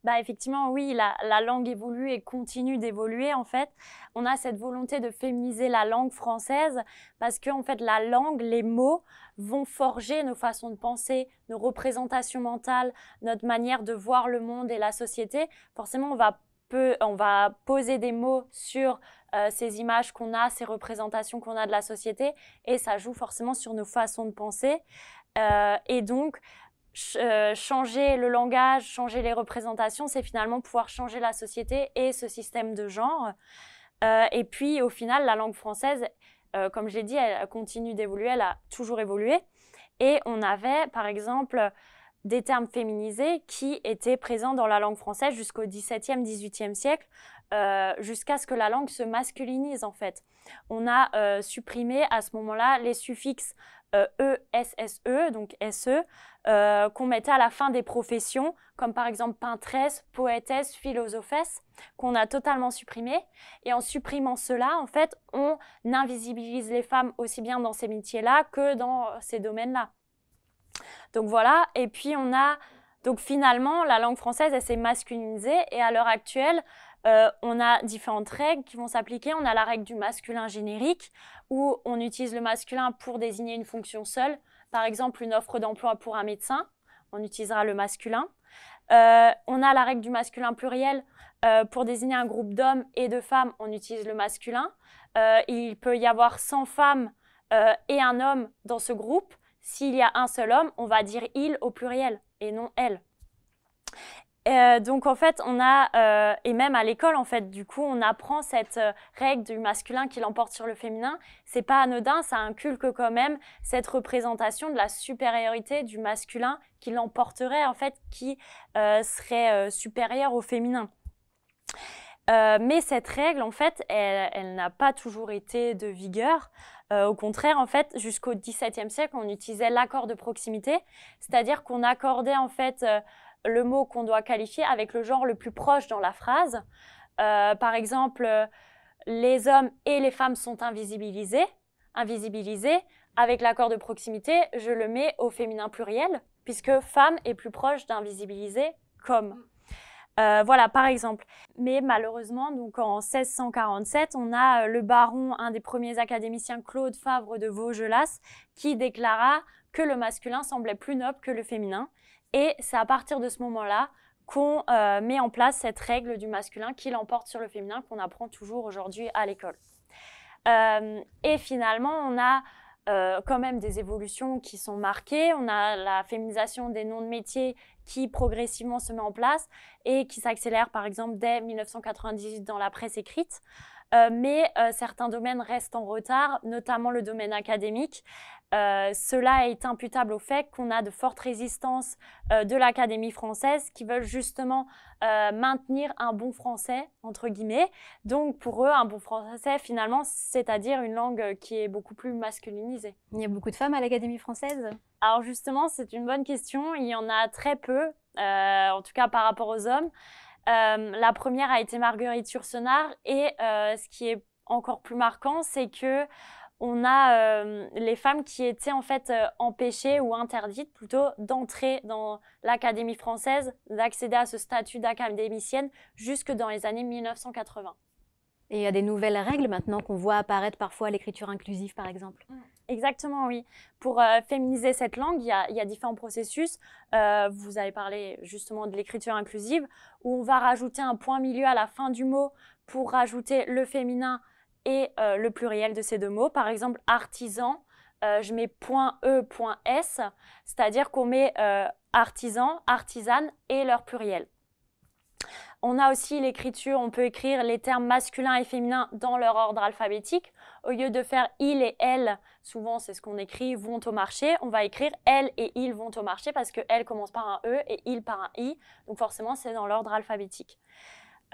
bah, effectivement, oui, la, langue évolue et continue d'évoluer. En fait, on a cette volonté de féminiser la langue française parce que, en fait, la langue, les mots vont forger nos façons de penser, nos représentations mentales, notre manière de voir le monde et la société. Forcément, on va on va poser des mots sur euh, ces images qu'on a, ces représentations qu'on a de la société, et ça joue forcément sur nos façons de penser. Euh, et donc, euh, changer le langage, changer les représentations, c'est finalement pouvoir changer la société et ce système de genre. Euh, et puis, au final, la langue française, euh, comme je l'ai dit, elle continue d'évoluer, elle a toujours évolué. Et on avait, par exemple, des termes féminisés qui étaient présents dans la langue française jusqu'au XVIIe, XVIIIe siècle, jusqu'à ce que la langue se masculinise en fait. On a supprimé à ce moment-là les suffixes euh, e S -E, donc SE, euh, qu'on mettait à la fin des professions, comme par exemple peintresse, poétesse, philosophesse, qu'on a totalement supprimé. Et en supprimant cela, en fait, on invisibilise les femmes aussi bien dans ces métiers-là que dans ces domaines-là. Donc voilà, et puis on a donc finalement, la langue française, elle s'est masculinisée et à l'heure actuelle, euh, on a différentes règles qui vont s'appliquer. On a la règle du masculin générique, où on utilise le masculin pour désigner une fonction seule. Par exemple, une offre d'emploi pour un médecin, on utilisera le masculin. Euh, on a la règle du masculin pluriel. Euh, pour désigner un groupe d'hommes et de femmes, on utilise le masculin. il peut y avoir 100 femmes et un homme dans ce groupe. S'il y a un seul homme, on va dire il au pluriel et non elle. Euh, donc en fait, on a, euh, et même à l'école en fait, du coup, on apprend cette euh, règle du masculin qui l'emporte sur le féminin. C'est pas anodin, ça inculque quand même cette représentation de la supériorité du masculin qui l'emporterait en fait, qui serait supérieur au féminin. mais cette règle, en fait, elle, n'a pas toujours été de vigueur. au contraire, en fait, jusqu'au XVIIe siècle, on utilisait l'accord de proximité, c'est-à-dire qu'on accordait en fait le mot qu'on doit qualifier avec le genre le plus proche dans la phrase. Euh, par exemple, euh, les hommes et les femmes sont invisibilisés. Invisibilisés, avec l'accord de proximité, je le mets au féminin pluriel, puisque femme est plus proche d'invisibiliser comme. Euh, voilà, par exemple. Mais malheureusement, donc en 1647, on a le baron, un des premiers académiciens, Claude Favre de Vaugelas, qui déclara que le masculin semblait plus noble que le féminin et c'est à partir de ce moment-là qu'on euh, met en place cette règle du masculin qui l'emporte sur le féminin qu'on apprend toujours aujourd'hui à l'école. Euh, et finalement, on a euh, quand même des évolutions qui sont marquées. On a la féminisation des noms de métiers qui progressivement se met en place et qui s'accélère par exemple dès 1998 dans la presse écrite. Euh, mais euh, certains domaines restent en retard, notamment le domaine académique. Euh, cela est imputable au fait qu'on a de fortes résistances de l'Académie française qui veulent justement maintenir un bon français, entre guillemets. Donc pour eux, un bon français, finalement, c'est-à-dire une langue qui est beaucoup plus masculinisée. Il y a beaucoup de femmes à l'Académie française Alors justement, c'est une bonne question. Il y en a très peu, en tout cas par rapport aux hommes. Euh, la première a été Marguerite Yourcenar et euh, ce qui est encore plus marquant, c'est que on a euh, les femmes qui étaient en fait empêchées ou interdites plutôt d'entrer dans l'Académie française, d'accéder à ce statut d'académicienne jusque dans les années 1980. Et il y a des nouvelles règles maintenant qu'on voit apparaître parfois à l'écriture inclusive par exemple. Mm. Exactement, oui. Pour euh, féminiser cette langue, il y a, différents processus. Euh, vous avez parlé justement de l'écriture inclusive, où on va rajouter un point milieu à la fin du mot pour rajouter le féminin et euh, le pluriel de ces deux mots. Par exemple, artisan, je mets point .e, point .s, c'est-à-dire qu'on met artisan, artisane et leur pluriel. On a aussi l'écriture, on peut écrire les termes masculins et féminins dans leur ordre alphabétique. Au lieu de faire il et elle, souvent c'est ce qu'on écrit, vont au marché, on va écrire elle et il vont au marché parce que elle commence par un E et il par un I. Donc forcément, c'est dans l'ordre alphabétique.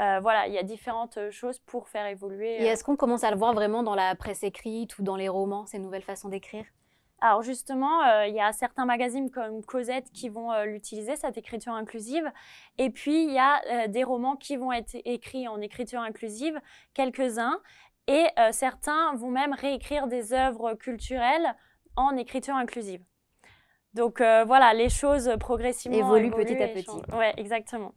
Euh, voilà, il y a différentes choses pour faire évoluer. Et euh, est-ce qu'on commence à le voir vraiment dans la presse écrite ou dans les romans, ces nouvelles façons d'écrire alors justement, euh, il y a certains magazines comme Cosette qui vont l'utiliser, cette écriture inclusive. Et puis, il y a des romans qui vont être écrits en écriture inclusive, quelques-uns. Et euh, certains vont même réécrire des œuvres culturelles en écriture inclusive. Donc euh, voilà, les choses progressivement évoluent, évoluent petit à petit. Oui, Ouais, exactement.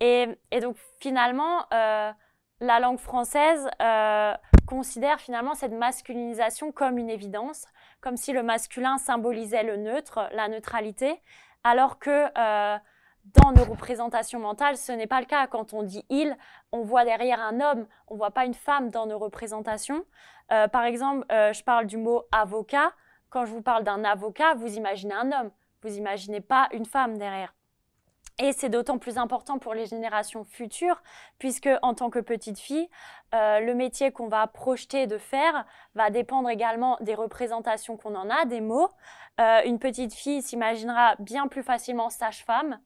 Et, donc finalement, euh, la langue française considère finalement cette masculinisation comme une évidence, comme si le masculin symbolisait le neutre, la neutralité, alors que dans nos représentations mentales, ce n'est pas le cas. Quand on dit il, on voit derrière un homme, on ne voit pas une femme dans nos représentations. Euh, par exemple, euh, je parle du mot avocat. Quand je vous parle d'un avocat, vous imaginez un homme, vous imaginez pas une femme derrière. Et c'est d'autant plus important pour les générations futures, puisque en tant que petite fille, euh, le métier qu'on va projeter de faire va dépendre également des représentations qu'on en a, des mots. une petite fille s'imaginera bien plus facilement sage-femme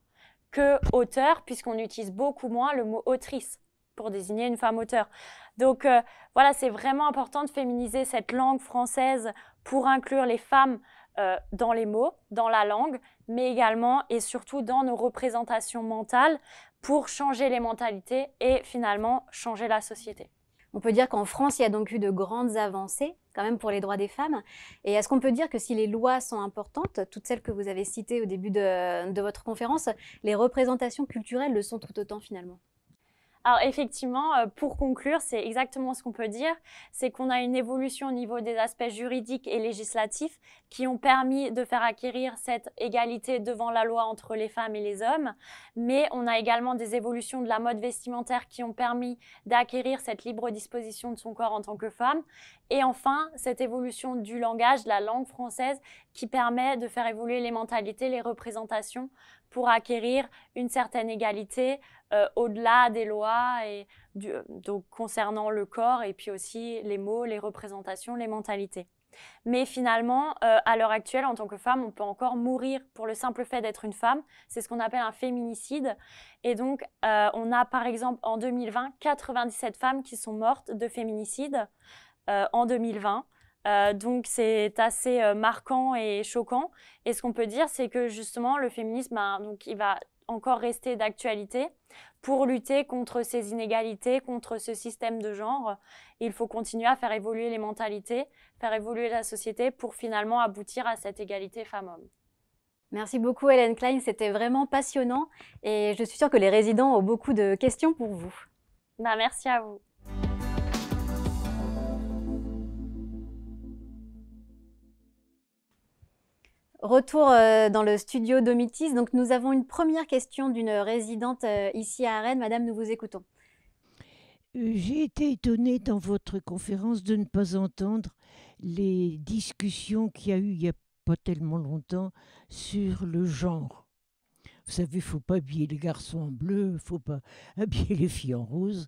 que auteur, puisqu'on utilise beaucoup moins le mot autrice pour désigner une femme auteur. Donc euh, voilà, c'est vraiment important de féminiser cette langue française pour inclure les femmes euh, dans les mots, dans la langue, mais également et surtout dans nos représentations mentales pour changer les mentalités et finalement changer la société. On peut dire qu'en France, il y a donc eu de grandes avancées quand même pour les droits des femmes. Et est-ce qu'on peut dire que si les lois sont importantes, toutes celles que vous avez citées au début de, de votre conférence, les représentations culturelles le sont tout autant finalement alors effectivement, euh, pour conclure, c'est exactement ce qu'on peut dire, c'est qu'on a une évolution au niveau des aspects juridiques et législatifs qui ont permis de faire acquérir cette égalité devant la loi entre les femmes et les hommes, mais on a également des évolutions de la mode vestimentaire qui ont permis d'acquérir cette libre disposition de son corps en tant que femme, et enfin cette évolution du langage, de la langue française qui permet de faire évoluer les mentalités, les représentations pour acquérir une certaine égalité euh, au-delà des lois et euh, donc concernant le corps et puis aussi les mots, les représentations, les mentalités. Mais finalement, euh, à l'heure actuelle, en tant que femme, on peut encore mourir pour le simple fait d'être une femme. C'est ce qu'on appelle un féminicide. Et donc, on a par exemple en 2020 97 femmes qui sont mortes de féminicide en 2020. Euh, donc c'est assez euh, marquant et choquant. Et ce qu'on peut dire, c'est que justement le féminisme, il va encore rester d'actualité pour lutter contre ces inégalités, contre ce système de genre. Il faut continuer à faire évoluer les mentalités, faire évoluer la société pour finalement aboutir à cette égalité femmes-hommes. Merci beaucoup Hélène Klein, c'était vraiment passionnant et je suis sûre que les résidents ont beaucoup de questions pour vous. Bah, merci à vous. Retour euh, dans le studio Domitis. Donc, nous avons une première question d'une résidente euh, ici à Rennes. Madame, nous vous écoutons. J'ai été étonnée dans votre conférence de ne pas entendre les discussions qu'il y a eu il n'y a pas tellement longtemps sur le genre. Vous savez, il ne faut pas habiller les garçons en bleu, il ne faut pas habiller les filles en rose.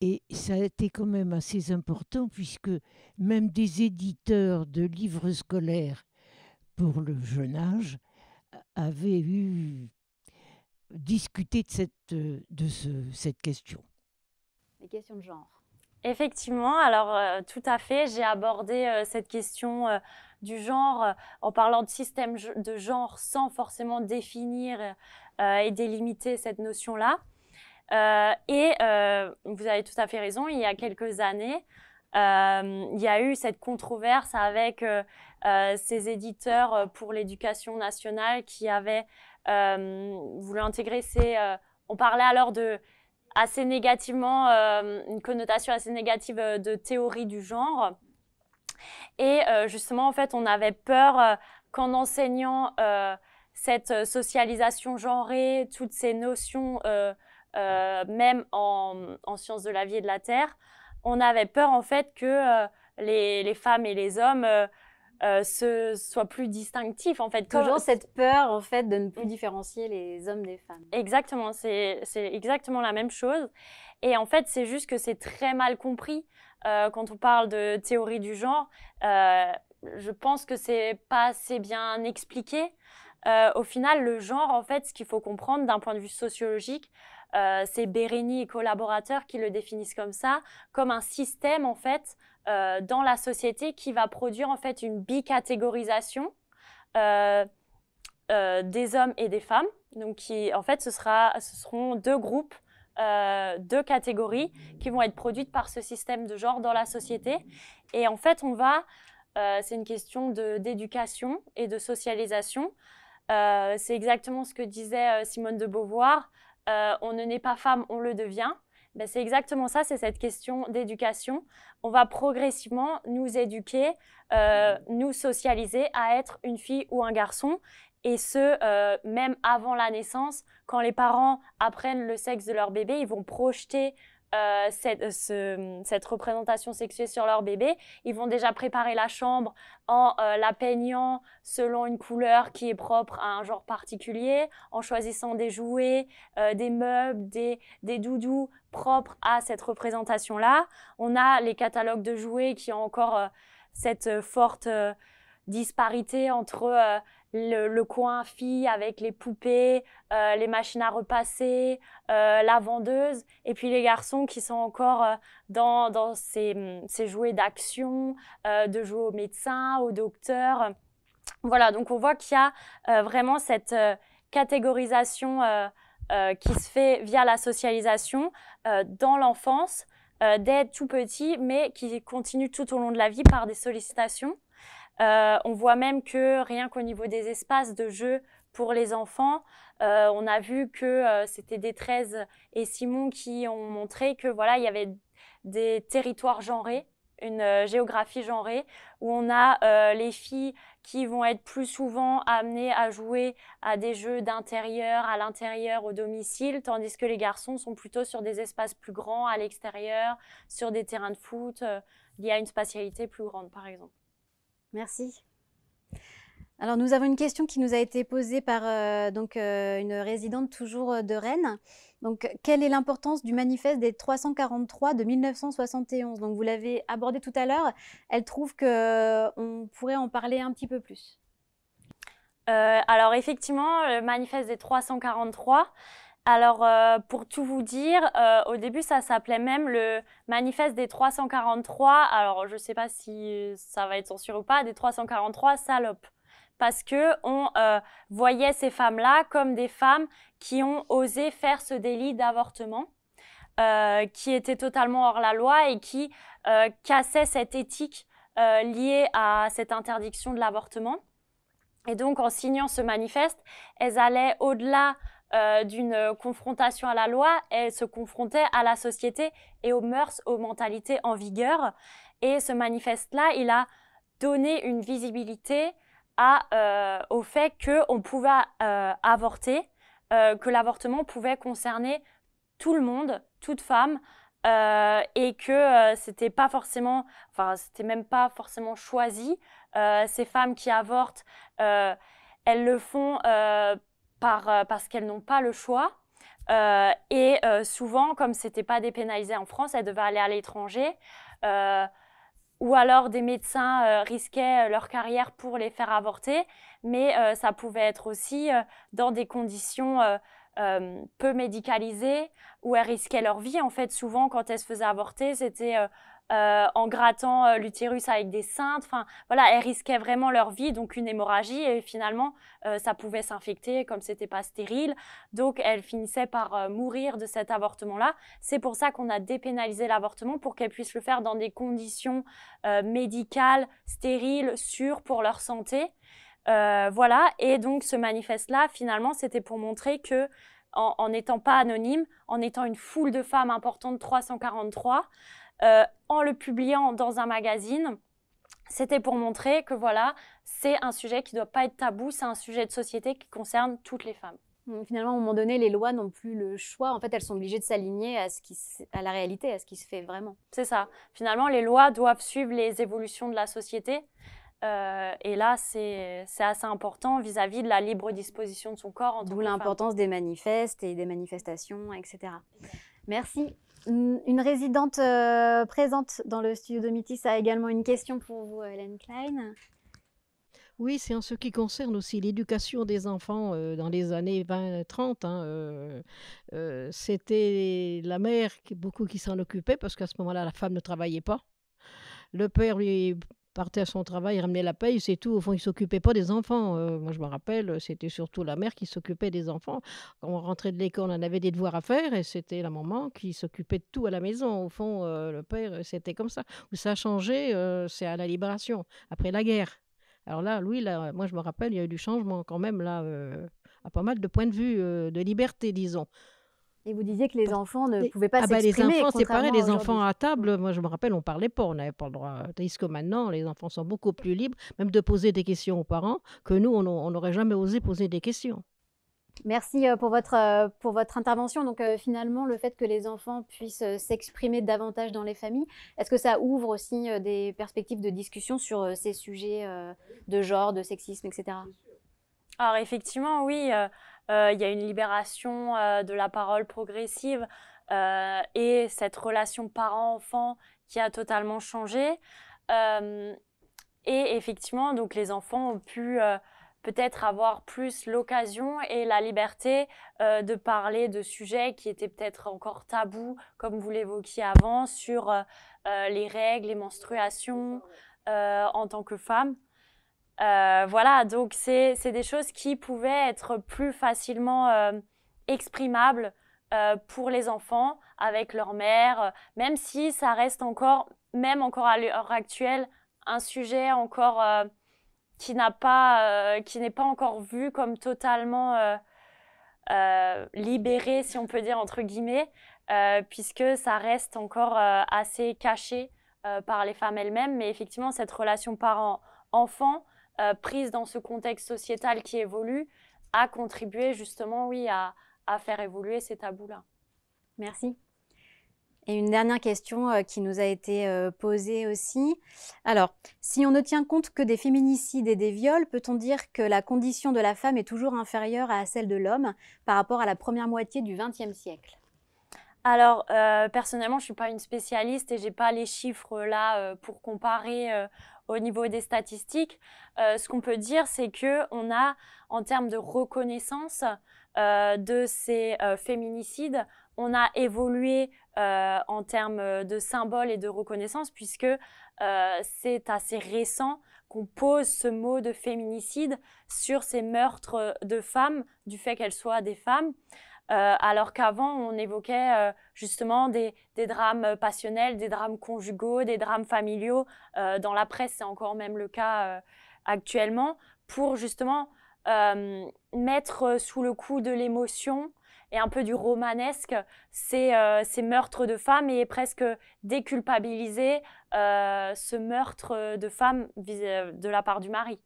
Et ça a été quand même assez important puisque même des éditeurs de livres scolaires pour le jeune âge, euh, avait eu discuté de cette, euh, de ce, cette question. Les questions de genre. Effectivement, alors euh, tout à fait, j'ai abordé cette question du genre en parlant de système de genre sans forcément définir et délimiter cette notion-là. et vous avez tout à fait raison, il y a quelques années, euh, il y a eu cette controverse avec euh, euh, ces éditeurs pour l'éducation nationale qui avaient voulu intégrer ces... on parlait alors de assez négativement, une connotation assez négative de théorie du genre. Et justement, en fait, on avait peur qu'en enseignant cette socialisation genrée, toutes ces notions, même en, sciences de la vie et de la terre, on avait peur en fait que euh, les, femmes et les hommes euh, euh, soient plus distinctifs en fait. Toujours cette peur en fait de ne plus mm. différencier les hommes des femmes. Exactement, c'est exactement la même chose. Et en fait, c'est juste que c'est très mal compris quand on parle de théorie du genre. je pense que c'est pas assez bien expliqué. au final, le genre, en fait, ce qu'il faut comprendre d'un point de vue sociologique, euh, c'est Bérénie et collaborateurs qui le définissent comme ça, comme un système en fait euh, dans la société qui va produire en fait une bicatégorisation euh, des hommes et des femmes. Donc en fait, ce, sera, ce seront deux groupes deux catégories qui vont être produites par ce système de genre dans la société. Et en fait, on va, c'est une question d'éducation et de socialisation. c'est exactement ce que disait Simone de Beauvoir. Euh, on ne naît pas femme, on le devient. Ben, c'est exactement ça, c'est cette question d'éducation. On va progressivement nous éduquer, euh, nous socialiser à être une fille ou un garçon, et ce, euh, même avant la naissance, quand les parents apprennent le sexe de leur bébé, ils vont projeter euh, euh, cette, représentation sexuée sur leur bébé. Ils vont déjà préparer la chambre en euh, la peignant selon une couleur qui est propre à un genre particulier, en choisissant des jouets, des meubles, des, des doudous propres à cette représentation-là. On a les catalogues de jouets qui ont encore cette forte disparité entre le, coin fille avec les poupées, euh, les machines à repasser, euh, la vendeuse, et puis les garçons qui sont encore euh, dans, ces, ces jouets d'action, de jouer au médecin, au docteur. Voilà, donc on voit qu'il y a vraiment cette catégorisation qui se fait via la socialisation dans l'enfance, dès tout petit, mais qui continue tout au long de la vie par des sollicitations. Euh, on voit même que rien qu'au niveau des espaces de jeu pour les enfants, euh, on a vu que euh, c'était des 13 et Simon qui ont montré que voilà, il y avait des territoires genrés une géographie genrée où on a les filles qui vont être plus souvent amenées à jouer à des jeux d'intérieur, à l'intérieur, au domicile, tandis que les garçons sont plutôt sur des espaces plus grands, à l'extérieur, sur des terrains de foot, il y a une spatialité plus grande par exemple. Merci. Alors nous avons une question qui nous a été posée par euh, donc, euh, une résidente toujours euh, de Rennes. Donc quelle est l'importance du manifeste des 343 de 1971 Donc vous l'avez abordé tout à l'heure. Elle trouve qu'on pourrait en parler un petit peu plus. alors effectivement, le manifeste des 343, alors, euh, pour tout vous dire, euh, au début, ça s'appelait même le manifeste des 343. Alors, je ne sais pas si euh, ça va être censuré ou pas, des 343 salopes. Parce que on voyait ces femmes-là comme des femmes qui ont osé faire ce délit d'avortement, qui étaient totalement hors la loi et qui cassaient cette éthique liée à cette interdiction de l'avortement. Et donc, en signant ce manifeste, elles allaient au-delà euh, d'une euh, confrontation à la loi, elle se confrontait à la société et aux mœurs, aux mentalités en vigueur. Et ce manifeste-là, il a donné une visibilité euh, au fait qu'on pouvait avorter, que l'avortement pouvait concerner tout le monde, toute femme, et que c'était pas forcément, enfin c'était même pas forcément choisi. ces femmes qui avortent, elles le font euh, parce qu'elles n'ont pas le choix. Euh, et euh, souvent, comme ce n'était pas dépénalisé en France, elles devaient aller à l'étranger. ou alors des médecins risquaient leur carrière pour les faire avorter, mais ça pouvait être aussi dans des conditions peu médicalisées où elles risquaient leur vie. En fait, souvent, quand elles se faisaient avorter, c'était euh, en grattant euh, l'utérus avec des cintres. Enfin, voilà, elles risquaient vraiment leur vie, donc une hémorragie, et finalement, euh, ça pouvait s'infecter comme c'était pas stérile. Donc, elles finissaient par mourir de cet avortement-là. C'est pour ça qu'on a dépénalisé l'avortement pour qu'elles puissent le faire dans des conditions médicales, stériles, sûres pour leur santé. voilà, et donc ce manifeste-là, finalement, c'était pour montrer que en n'étant pas anonyme, en étant une foule de femmes importantes, 343, euh, en le publiant dans un magazine. C'était pour montrer que voilà, c'est un sujet qui ne doit pas être tabou, c'est un sujet de société qui concerne toutes les femmes. Finalement, à un moment donné, les lois n'ont plus le choix. En fait, elles sont obligées de s'aligner à, ce qui à la réalité, à ce qui se fait vraiment. C'est ça. Finalement, les lois doivent suivre les évolutions de la société. Euh, et là, c'est assez important vis-à-vis -vis de la libre disposition de son corps. D'où l'importance des manifestes et des manifestations, etc. Merci. Une résidente euh, présente dans le studio de Domitis a également une question pour vous, Hélène Klein. Oui, c'est en ce qui concerne aussi l'éducation des enfants euh, dans les années 20-30. Hein, euh, c'était la mère, qui, beaucoup qui s'en occupait, parce qu'à ce moment-là, la femme ne travaillait pas. Le père, lui, partait à son travail, ramenait la paye, c'est tout. Au fond, il ne s'occupait pas des enfants. Euh. moi, je me rappelle, c'était surtout la mère qui s'occupait des enfants. Quand on rentrait de l'école, on avait des devoirs à faire et c'était la maman qui s'occupait de tout à la maison. Au fond, euh, le père, c'était comme ça. Où ça a changé, euh, c'est à la libération, après la guerre. Alors là, lui, là, moi, je me rappelle, il y a eu du changement quand même, là, à pas mal de points de vue de liberté, disons. Et vous disiez que les enfants ne pouvaient pas ah bah, s'exprimer. les enfants, les enfants à table, moi je me rappelle, on parlait pas, on n'avait pas le droit. Euh, Tandis que maintenant, les enfants sont beaucoup plus libres, même de poser des questions aux parents, que nous, on n'aurait jamais osé poser des questions. Merci euh, pour votre, euh, pour votre intervention. Donc finalement, le fait que les enfants puissent s'exprimer davantage dans les familles, est-ce que ça ouvre aussi des perspectives de discussion sur ces sujets de genre, de sexisme, etc. Alors effectivement, oui. Euh, il y a une libération euh, de la parole progressive euh, et cette relation parent-enfant qui a totalement changé. et effectivement, donc les enfants ont pu peut-être avoir plus l'occasion et la liberté de parler de sujets qui étaient peut-être encore tabous, comme vous l'évoquiez avant, sur les règles, les menstruations en tant que femme. Euh, voilà, donc c'est des choses qui pouvaient être plus facilement euh, exprimables euh, pour les enfants avec leur mère, même si ça reste encore, même encore à l'heure actuelle, un sujet encore qui qui n'est pas encore vu comme totalement libéré, si on peut dire entre guillemets, puisque ça reste encore assez caché par les femmes elles-mêmes. Mais effectivement, cette relation parent-enfant euh, prise dans ce contexte sociétal qui évolue a contribué justement, oui, à, à faire évoluer ces tabous-là. Merci. Et une dernière question euh, qui nous a été euh, posée aussi. Alors, si on ne tient compte que des féminicides et des viols, peut-on dire que la condition de la femme est toujours inférieure à celle de l'homme par rapport à la première moitié du XXe siècle alors, personnellement, je ne suis pas une spécialiste et je n'ai pas les chiffres là pour comparer au niveau des statistiques, euh, ce qu'on peut dire, c'est que on a, en termes de reconnaissance euh, de ces euh, féminicides, on a évolué en termes de symboles et de reconnaissance, puisque c'est assez récent qu'on pose ce mot de féminicide sur ces meurtres de femmes, du fait qu'elles soient des femmes. Euh, alors qu'avant, on évoquait euh, justement des, drames euh, passionnels, des drames conjugaux, des drames familiaux. dans la presse, c'est encore même le cas actuellement, pour justement mettre sous le coup de l'émotion et un peu du romanesque, ces, meurtres de femmes et presque déculpabiliser ce meurtre de femmes de la part du mari.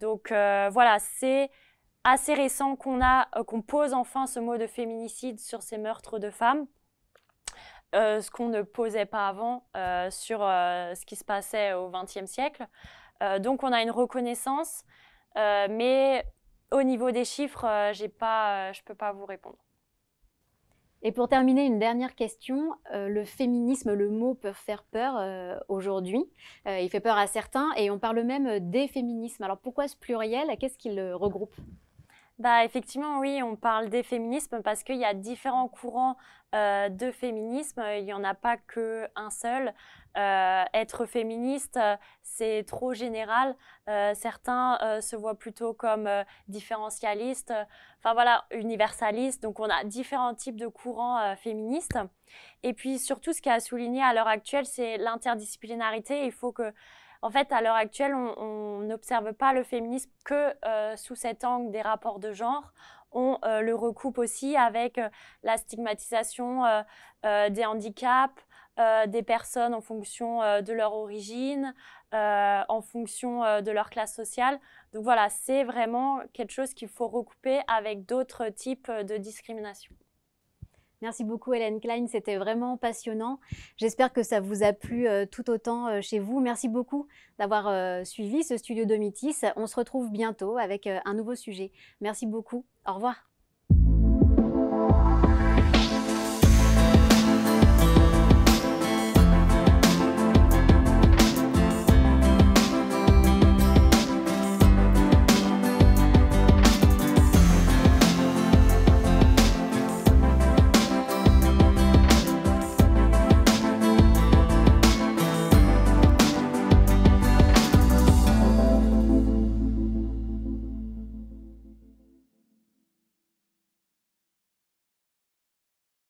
Donc voilà, c'est assez récent qu'on a, euh, qu'on pose enfin ce mot de féminicide sur ces meurtres de femmes. Euh, ce qu'on ne posait pas avant euh, sur ce qui se passait au XXe siècle. donc on a une reconnaissance, mais au niveau des chiffres, pas, je ne peux pas vous répondre. Et pour terminer, une dernière question. le féminisme, le mot peut faire peur aujourd'hui. il fait peur à certains et on parle même des féminismes. Alors pourquoi ce pluriel Qu'est-ce qu'il regroupe bah, Effectivement, oui, on parle des féminismes parce qu'il y a différents courants euh, de féminisme. Il n'y en a pas qu'un seul. Euh, être féministe, c'est trop général. Euh, certains se voient plutôt comme différentialistes, enfin voilà, universalistes. Donc on a différents types de courants féministes. Et puis surtout, ce qui a souligné à l'heure actuelle, c'est l'interdisciplinarité. Il faut que en fait, à l'heure actuelle, on n'observe pas le féminisme que euh, sous cet angle des rapports de genre. On euh, le recoupe aussi avec euh, la stigmatisation des handicaps, des personnes en fonction de leur origine, en fonction de leur classe sociale. Donc voilà, c'est vraiment quelque chose qu'il faut recouper avec d'autres types de discrimination. Merci beaucoup Hélène Klein, c'était vraiment passionnant. J'espère que ça vous a plu euh, tout autant euh, chez vous. Merci beaucoup d'avoir euh, suivi ce studio Domitis. On se retrouve bientôt avec un nouveau sujet. Merci beaucoup. Au revoir.